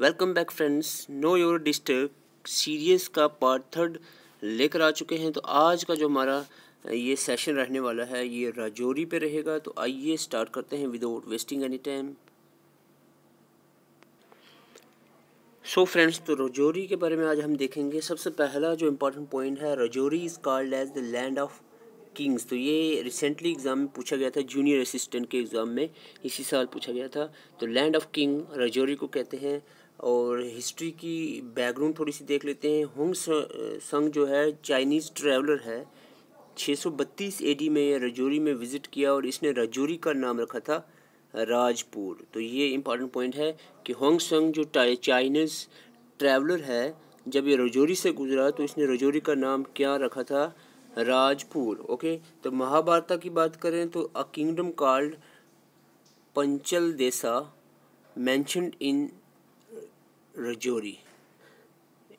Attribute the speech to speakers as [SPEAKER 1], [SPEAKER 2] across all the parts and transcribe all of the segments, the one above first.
[SPEAKER 1] welcome back friends know your disturb series का part third लेकर आ चुके हैं तो आज का जो हमारा ये सेशन रहने वाला है ये राजौरी पे रहेगा तो आइए स्टार्ट करते हैं without wasting any time so friends तो राजौरी के बारे में आज हम देखेंगे सबसे पहला जो इम्पोर्टेंट पॉइंट है Rajouri is called as the land of kings तो ये रिसेंटली एग्ज़ाम में पूछा गया था जूनियर असिस्टेंट के एग्ज़ाम में इसी साल पूछा गया था तो लैंड ऑफ किंग राजौरी को कहते हैं और हिस्ट्री की बैकग्राउंड थोड़ी सी देख लेते हैं होंग संग जो है चाइनीज़ ट्रैवलर है 632 एडी में यह रजौरी में विज़िट किया और इसने रजौरी का नाम रखा था राजपुर तो ये इम्पॉर्टेंट पॉइंट है कि होंग संग जो चाइनीज़ ट्रैवलर है जब ये रजौरी से गुजरा तो इसने रजौरी का नाम क्या रखा था राजपुर ओके तो महाभारत की बात करें तो a kingdom called Panchal Desa mentioned in Rajouri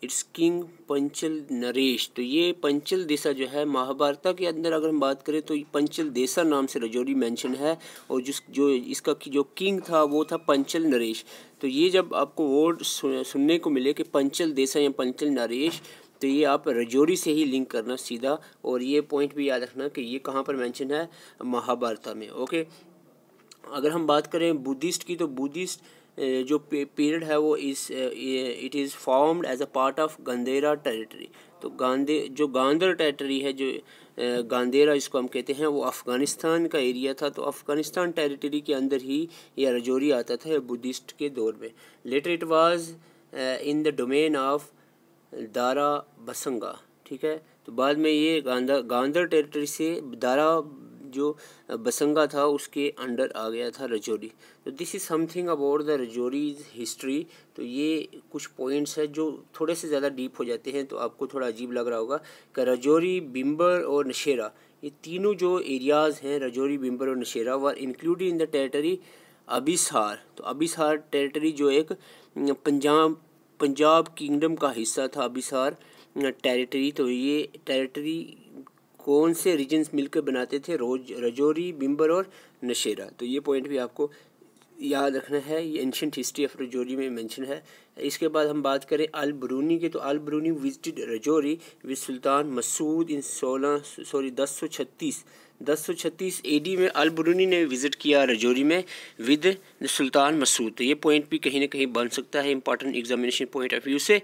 [SPEAKER 1] its king Panchal Naresh तो ये पंचल देसा जो है महाभारत के अंदर अगर हम बात करें तो पंचल देसा नाम से रजौरी मेंशन है और जिस जो इसका जो किंग था वो था पंचल नरेश तो ये जब आपको वर्ड सुनने को मिले कि पंचल देसा या पंचल नरेश तो ये आप रजौरी से ही लिंक करना सीधा और ये पॉइंट भी याद रखना कि ये कहाँ पर मैंशन है महाभारत में ओके अगर हम बात करें बुद्धिस्ट की तो बुद्धिस्ट जो पीरियड है वो इस it is formed as a part of Gandhara territory तो गांधे जो गांधर टेरिटरी है जो गांधेरा इसको हम कहते हैं वो अफ़गानिस्तान का एरिया था तो अफ़गानिस्तान टेरिटरी के अंदर ही यह रजौरी आता था बुद्धिस्ट के दौर में later it was in the domain of Dara Basanga ठीक है तो बाद में ये गांधर टेरिटरी से दारा जो बसंगा था उसके अंडर आ गया था रजौरी तो this is something about the Rajouri history तो ये कुछ पॉइंट्स हैं जो थोड़े से ज़्यादा डीप हो जाते हैं तो आपको थोड़ा अजीब लग रहा होगा कि रजौरी बिम्बर और नशेरा ये तीनों जो एरियाज़ हैं रजौरी बिम्बर और Nowshera were including in the territory Abhisar तो अबिसार टेरेटरी जो एक पंजाब पंजाब किंगडम का हिस्सा था अबिसार टेरिटरी तो ये टेरिटरी कौन से रीजन्स मिलकर बनाते थे रोज रजौरी बिम्बर और नशेरा तो ये पॉइंट भी आपको याद रखना है ये एंशंट हिस्ट्री ऑफ रजौरी में मेंशन है इसके बाद हम बात करें अल बरूनी की तो Al Biruni visited Rajouri with Sultan Masud in सोलह सॉरी दस सौ छत्तीस दस सौ छत्तीस ए डी में अल बरूनी ने विज़िट किया रजौरी में विद सुल्तान मसूद तो ये पॉइंट भी कहीं ना कहीं बन सकता है important examination point of view से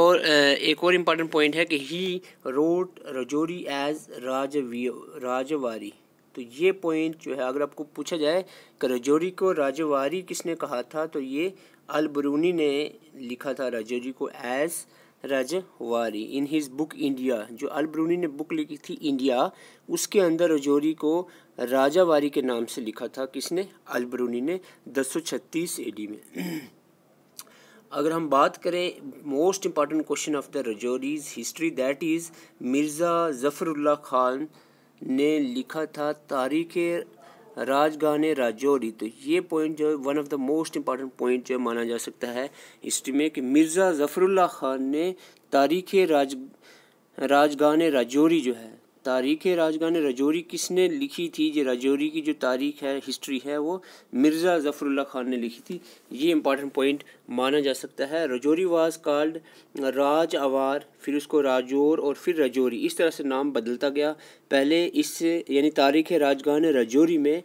[SPEAKER 1] और एक और इम्पॉर्टेंट पॉइंट है कि he wrote Rajouri as Raj Rajwari तो ये पॉइंट जो है अगर आपको पूछा जाए करजोरी को राजवारी किसने कहा था तो ये अलबरूनी ने लिखा था राजौरी को as Rajwari in his book India जो अलबरूनी ने बुक लिखी थी इंडिया उसके अंदर रजौरी को राजावारी के नाम से लिखा था किसने अलबरूनी ने ए डी में अगर हम बात करें most important question of the Rajouri's history that is Mirza Zafarullah Khan ने लिखा था तारीख राजगाह राजौरी तो ये पॉइंट जो है one of the most important point जो है माना जा सकता है हिस्ट्री में कि मिर्ज़ा ज़फ़रुल्ला ख़ान ने तारीख राज राजगाने राजौरी जो है तारीख राजगान रजौरी किसने लिखी थी ये रजौरी की जो तारीख है हिस्ट्री है वो मिर्ज़ा ज़फ़रुल्ला खान ने लिखी थी ये इंपॉर्टेंट पॉइंट माना जा सकता है रजौरी वाज कॉल्ड राज आवार फिर उसको राजौर और फिर रजौरी इस तरह से नाम बदलता गया पहले इस यानी तारीख राजगान रजौरी में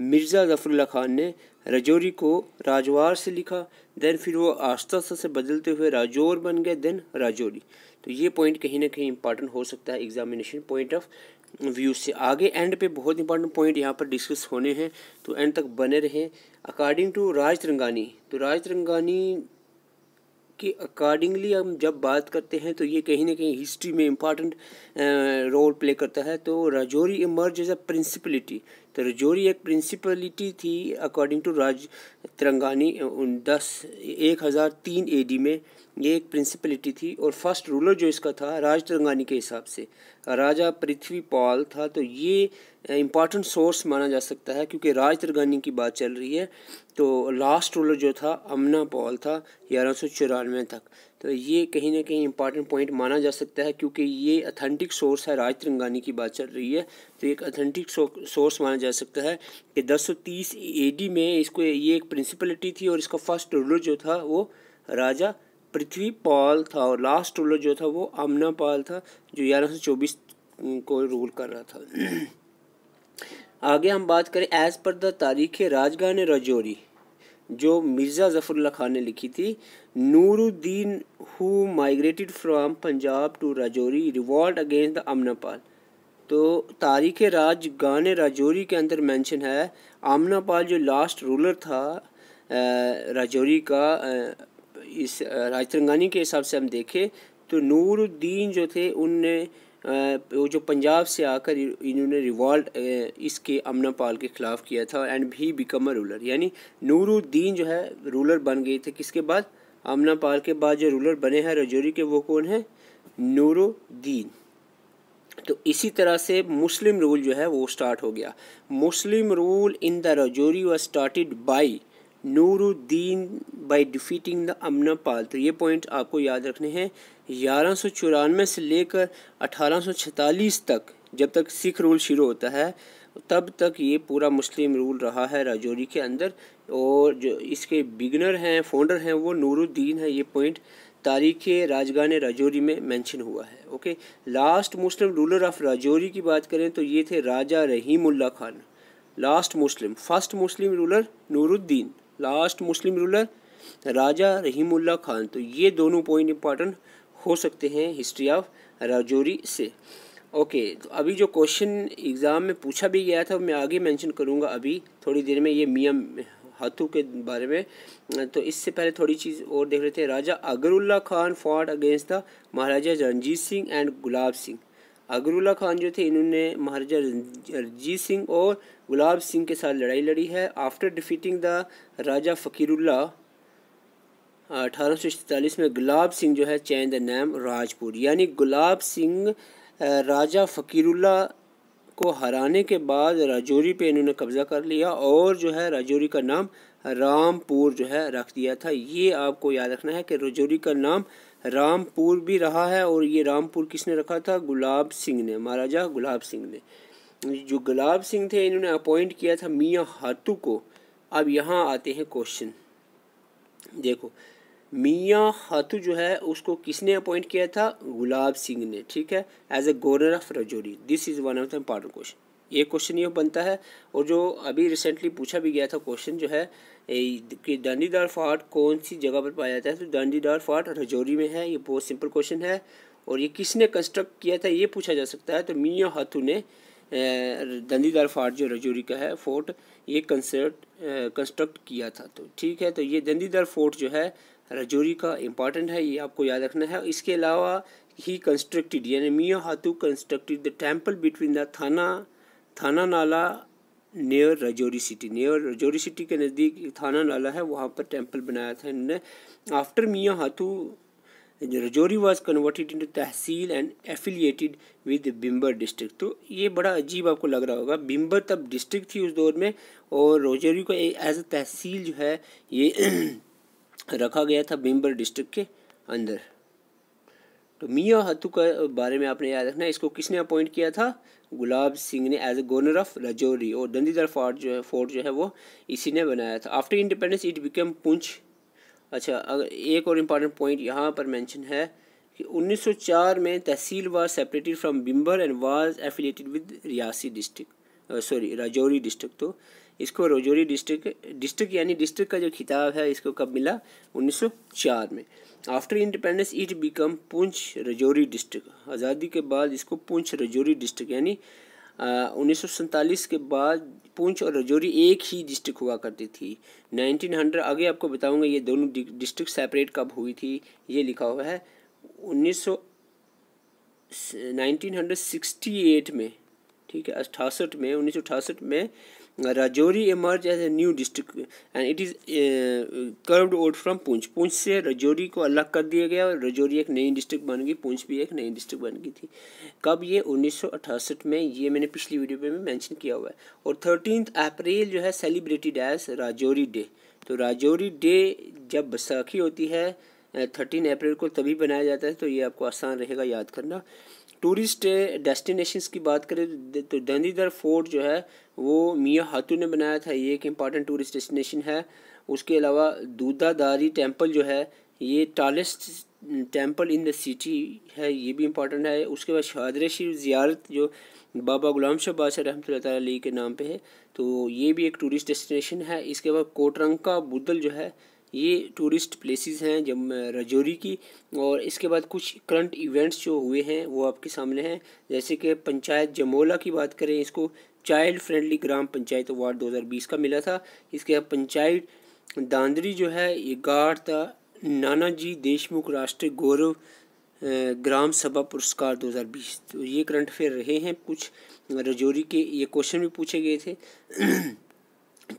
[SPEAKER 1] मिर्ज़ा ज़फ़रुल्ला ख़ान ने रजौरी को राजवार से लिखा देन फिर वो आस्था आस्ता से बदलते हुए राजौर बन गए देन राजौरी तो ये पॉइंट कहीं ना कहीं इंपॉर्टेंट हो सकता है एग्जामिनेशन पॉइंट ऑफ व्यू से आगे एंड पे बहुत इंपॉर्टेंट पॉइंट यहाँ पर डिस्कस होने हैं तो एंड तक बने रहें अकॉर्डिंग टू राज तिरंगानी तो राज तिरंगानी के अकॉर्डिंगली हम जब बात करते हैं तो ये कहीं ना कहीं हिस्ट्री में इम्पॉर्टेंट रोल प्ले करता है तो Rajouri emerge as a principality तो रजौरी एक प्रिंसिपलिटी थी अकॉर्डिंग टू राज तिरंगानी दस एक हज़ार तीन ए डी में ये एक प्रिंसिपलिटी थी और फर्स्ट रूलर जो इसका था राज तिरंगानी के हिसाब से राजा पृथ्वी पॉल था तो ये इम्पॉर्टेंट सोर्स माना जा सकता है क्योंकि राज तरगानी की बात चल रही है तो लास्ट रूलर जो था अमना पॉल था ग्यारह सौ चौरानवे तक तो ये कहीं ना कहीं इंपॉर्टेंट पॉइंट माना जा सकता है क्योंकि ये अथेंटिक सोर्स है राज तिरंगानी की बात चल रही है तो एक अथेंटिक सोर्स माना जा सकता है कि दस सौ तीस ए डी में इसको ये एक प्रिंसिपलिटी थी और इसका फर्स्ट रूलर जो था वो राजा पृथ्वी पाल था और लास्ट रूलर जो था वो अमना पाल था जो ग्यारह सौ चौबीस को रूल कर रहा था आगे हम बात करें एज़ पर द तारीख राजगान रजौरी जो मिर्ज़ा ज़फ़रुल्ला खान ने लिखी थी Nooruddin who migrated from Punjab to Rajouri revolt against the Amanapal तो तारीख राज गाने राजौरी के अंदर मेंशन है आमनापाल जो लास्ट रूलर था राजौरी का इस राजतरंगानी के हिसाब से हम देखें तो नूरुद्दीन जो थे उनने वो जो पंजाब से आकर इन्होंने रिवॉल्ट इसके अमनापाल के ख़िलाफ़ किया था एंड भी बिकम अ रूलर यानी नूरुद्दीन जो है रूलर बन गए थे किसके बाद अमनापाल के बाद जो रूलर बने हैं रजौरी के वो कौन है नूरुद्दीन तो इसी तरह से मुस्लिम रूल जो है वो स्टार्ट हो गया Muslim rule in the Rajouri was started by Nooruddin by defeating the Amanapal तो ये पॉइंट आपको याद रखने हैं ग्यारह सौ चौरानवे से लेकर अठारह सौ छतालीस तक जब तक सिख रूल शुरू होता है तब तक ये पूरा मुस्लिम रूल रहा है राजौरी के अंदर और जो इसके बिगनर हैं फाउंडर हैं वो नूरुद्दीन है ये पॉइंट तारीख राजगान राजौरी में मेंशन हुआ है okay last Muslim ruler of Rajouri की बात करें तो ये थे Raja Rahimullah Khan last Muslim first Muslim ruler Nooruddin last Muslim ruler Raja Rahimullah Khan तो ये दोनों पॉइंट इंपॉर्टेंट हो सकते हैं हिस्ट्री ऑफ राजौरी से ओके तो अभी जो क्वेश्चन एग्ज़ाम में पूछा भी गया था मैं आगे मेंशन करूँगा अभी थोड़ी देर में ये मियाँ हाथों के बारे में तो इससे पहले थोड़ी चीज़ और देख लेते हैं Raja Agarullah Khan fought against the Maharaja Ranjit Singh and Gulab Singh Agarullah Khan जो थे इन्होंने महाराजा रंजीत सिंह और गुलाब सिंह के साथ लड़ाई लड़ी है after defeating the Raja Fakirullah अठारह सौ सैंतालीस में गुलाब सिंह जो है चैन द नैम राजपुर यानी गुलाब सिंह राजा फ़कीरुल्ला को हराने के बाद राजौरी पे इन्होंने कब्ज़ा कर लिया और जो है राजौरी का नाम रामपुर जो है रख दिया था ये आपको याद रखना है कि रजौरी का नाम रामपुर भी रहा है और ये रामपुर किसने रखा था गुलाब सिंह ने महाराजा गुलाब सिंह ने जो गुलाब सिंह थे इन्होंने अपॉइंट किया था मियाँ हाथू को अब यहाँ आते हैं क्वेश्चन देखो मियाँ हाथू जो है उसको किसने अपॉइंट किया था गुलाब सिंह ने ठीक है as a governor of Rajouri this is one of the important question ये क्वेश्चन ये बनता है और जो अभी रिसेंटली पूछा भी गया था क्वेश्चन जो है कि डांडीदार फॉर्ट कौन सी जगह पर पाया जाता है तो डांडीदार फॉर्ट रजौरी में है ये बहुत सिंपल क्वेश्चन है और ये किसने कंस्ट्रक्ट किया था ये पूछा जा सकता है तो मियाँ हाथू ने दंदीदार फाट जो रजौरी का है फोर्ट ये कंसर्ट कंस्ट्रक्ट किया था तो ठीक है तो ये दंडीदार फोर्ट जो है रजौरी का इंपॉर्टेंट है ये आपको याद रखना है इसके अलावा ही कंस्ट्रक्टेड यानी Mian Hathu constructed the temple between the Thana Thana Nala near Rajouri city near Rajouri city के नज़दीक थाना नाला है वहाँ पर टेम्पल बनाया था इन्होंने after Mian Hathu Rajouri was converted into tehsil and affiliated with Bhimber district तो ये बड़ा अजीब आपको लग रहा होगा बिम्बर तब डिस्ट्रिक्ट थी उस दौर में और रजौरी को एज अ तहसील जो है ये रखा गया था बिम्बर डिस्ट्रिक्ट के अंदर तो मियाँ हत्तू के बारे में आपने याद रखना इसको किसने अपॉइंट किया था गुलाब सिंह ने as a governor of Rajouri और दंदीदार फोर्ट जो है फोर्ट जो है वो इसी ने बनाया था after independence it become Poonch अच्छा अगर एक और इम्पॉर्टेंट पॉइंट यहाँ पर मेंशन है कि 1904 में tehsil was separated from Bhimber and was affiliated with Reasi district sorry Rajouri district तो इसको रजौरी डिस्ट्रिक्ट डिस्ट्रिक्ट यानी डिस्ट्रिक्ट का जो खिताब है इसको कब मिला 1904 में after independence it become Poonch Rajouri district आज़ादी के बाद इसको पुंछ रजौरी डिस्ट्रिक्ट यानी उन्नीस के बाद पुंछ और रजौरी एक ही डिस्ट्रिक्ट हुआ करती थी 1900 आगे आपको बताऊंगा ये दोनों डिस्ट्रिक्ट सेपरेट कब हुई थी ये लिखा हुआ है उन्नीस 1968 में ठीक है अठासठ में उन्नीस सौ अठासठ में Rajouri emerge as a new district and it is carved out from Poonch Poonch से राजौरी को अलग कर दिया गया और राजौरी एक नई डिस्ट्रिक्ट बन गई पूंछ भी एक नई डिस्ट्रिक्ट बन गई थी कब ये उन्नीस सौ अठासठ में ये मैंने पिछली वीडियो में मेंशन किया हुआ है और थर्टीन अप्रैल जो है सेलिब्रेटेड एज राजौरी डे तो राजौरी डे जब बैसाखी होती है थर्टीन अप्रैल को तभी बनाया जाता है तो ये आपको आसान रहेगा याद करना टूरिस्ट डेस्टिनेशंस की बात करें तो दंदीदर फोर्ट जो है वो मियाँ हाथू ने बनाया था ये एक इम्पॉर्टेंट टूरिस्ट डेस्टिनेशन है उसके अलावा दूधादारी टेम्पल जो है ये tallest temple in the city है ये भी इम्पॉर्टेंट है उसके बाद शहादर शिव ज़ियारत जो बाबा गुलाम शाह बादशाह रहमत के नाम पे है तो ये भी एक टूरिस्ट डेस्टिनेशन है इसके बाद कोटरंका बुद्धल जो है ये टूरिस्ट प्लेसेस हैं जब रजौरी की और इसके बाद कुछ करंट इवेंट्स जो हुए हैं वो आपके सामने हैं जैसे कि पंचायत जमोला की बात करें इसको child friendly gram panchayat award 2020 का मिला था इसके बाद पंचायत दांदरी जो है ये गाढ़ था नाना जी देशमुख राष्ट्रीय गौरव ग्राम सभा पुरस्कार 2020 तो ये करंट अफेयर रहे हैं कुछ रजौरी के ये क्वेश्चन भी पूछे गए थे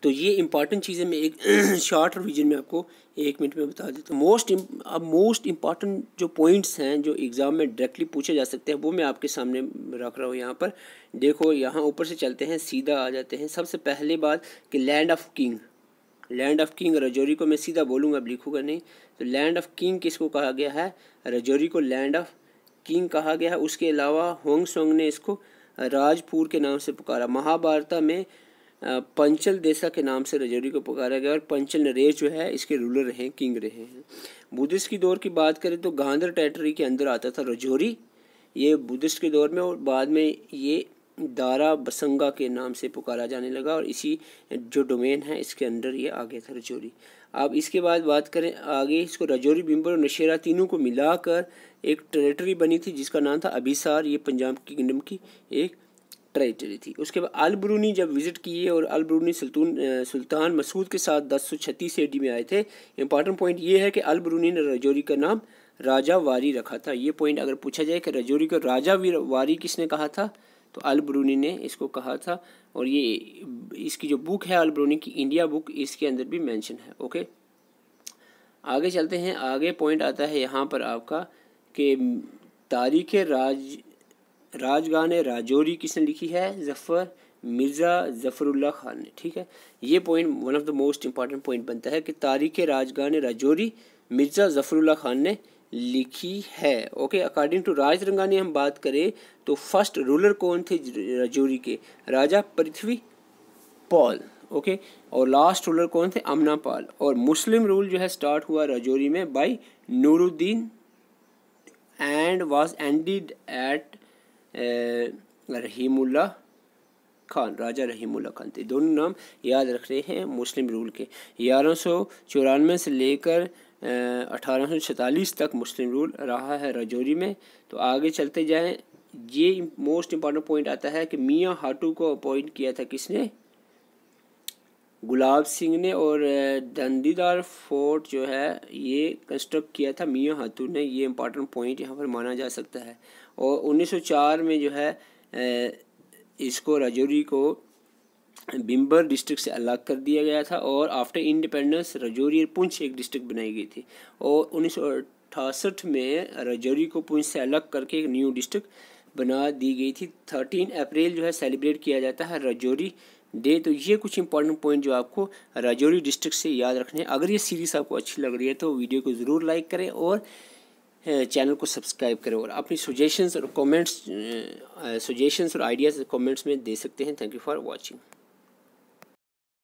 [SPEAKER 1] तो ये इंपॉर्टेंट चीज़ें मैं एक शॉर्ट रिवीजन में आपको एक मिनट में बता देता हूँ मोस्ट अब मोस्ट इंपॉर्टेंट जो पॉइंट्स हैं जो एग्ज़ाम में डायरेक्टली पूछे जा सकते हैं वो मैं आपके सामने रख रहा हूँ यहाँ पर देखो यहाँ ऊपर से चलते हैं सीधा आ जाते हैं सबसे पहले बात कि land of king land of king Rajouri को मैं सीधा बोलूँगा अब लिखूँगा नहीं तो लैंड ऑफ किंग किसको कहा गया है रजौरी को लैंड ऑफ किंग कहा गया है उसके अलावा होंग सोंग ने इसको राजपुर के नाम से पुकारा महाभारता में पंचल देशा के नाम से रजौरी को पुकारा गया और पंचल नरेश जो है इसके रूलर रहे किंग रहे हैं बुद्धिस्ट की दौर की बात करें तो गांधर टेरिटरी के अंदर आता था रजौरी ये बुद्धिस्ट के दौर में और बाद में ये दारा बसंगा के नाम से पुकारा जाने लगा और इसी जो डोमेन है इसके अंदर ये आ गया था रजौरी अब इसके बाद बात करें आगे इसको रजौरी बिम्बर और नशेरा तीनों को मिलाकर एक टेरिटरी बनी थी जिसका नाम था अभिसार ये पंजाब किंगडम की एक ट्रेजरी थी उसके बाद अलबरूनी जब विज़िट किए और अलबरूनी सुल्तान सुल्तान मसूद के साथ दस सौ छत्तीस एडी में आए थे इंपॉर्टेंट पॉइंट ये है कि अलबरूनी ने रजौरी का नाम राजा वारी रखा था ये पॉइंट अगर पूछा जाए कि रजौरी को राजा वारी किसने कहा था तो अलबरूनी ने इसको कहा था और ये इसकी जो बुक है अलबरूनी की इंडिया बुक इसके अंदर भी मैंशन है ओके आगे चलते हैं आगे पॉइंट आता है यहाँ पर आपका कि तारीख राज राजगान राजौरी किसने लिखी है जफ़र मिर्ज़ा ज़फ़रुल्ला खान ने ठीक है ये point one of the most important point बनता है कि तारीख राजगान राजौरी मिर्ज़ा ज़फ़रुल्ला खान ने लिखी है okay according to Rajatarangini हम बात करें तो फर्स्ट रूलर कौन थे राजौरी के राजा पृथ्वी पॉल ओके और लास्ट रूलर कौन थे अमना पाल और मुस्लिम रूल जो है स्टार्ट हुआ राजौरी में by Nooruddin and was ended at Rahimullah Khan Raja Rahimullah Khan थे दोनों नाम याद रख रहे हैं मुस्लिम रूल के ग्यारह सौ चौरानवे से लेकर अठारह तक मुस्लिम रूल रहा है राजौरी में तो आगे चलते जाएं ये मोस्ट इम्पॉर्टेंट पॉइंट आता है कि मियाँ हाटू को अपॉइंट किया था किसने गुलाब सिंह ने और दंदीदार फोर्ट जो है ये कंस्ट्रक्ट किया था मियाँ हाथुर ने ये इम्पॉर्टेंट पॉइंट यहाँ पर माना जा सकता है और 1904 में जो है इसको रजौरी को बिम्बर डिस्ट्रिक्ट से अलग कर दिया गया था और आफ्टर इंडिपेंडेंस रजौरी और पुंछ एक डिस्ट्रिक्ट बनाई गई थी और उन्नीस में रजौरी को पुंछ से अलग करके एक न्यू डिस्ट्रिक्ट बना दी गई थी थर्टीन अप्रैल जो है सेलिब्रेट किया जाता है रजौरी दे तो ये कुछ इंपॉर्टेंट पॉइंट जो आपको राजौरी डिस्ट्रिक्ट से याद रखने हैं अगर ये सीरीज़ आपको अच्छी लग रही है तो वीडियो को ज़रूर लाइक करें और चैनल को सब्सक्राइब करें और अपनी सुजेशंस और कमेंट्स सुजेशंस और आइडियाज़ कमेंट्स में दे सकते हैं थैंक यू फॉर वाचिंग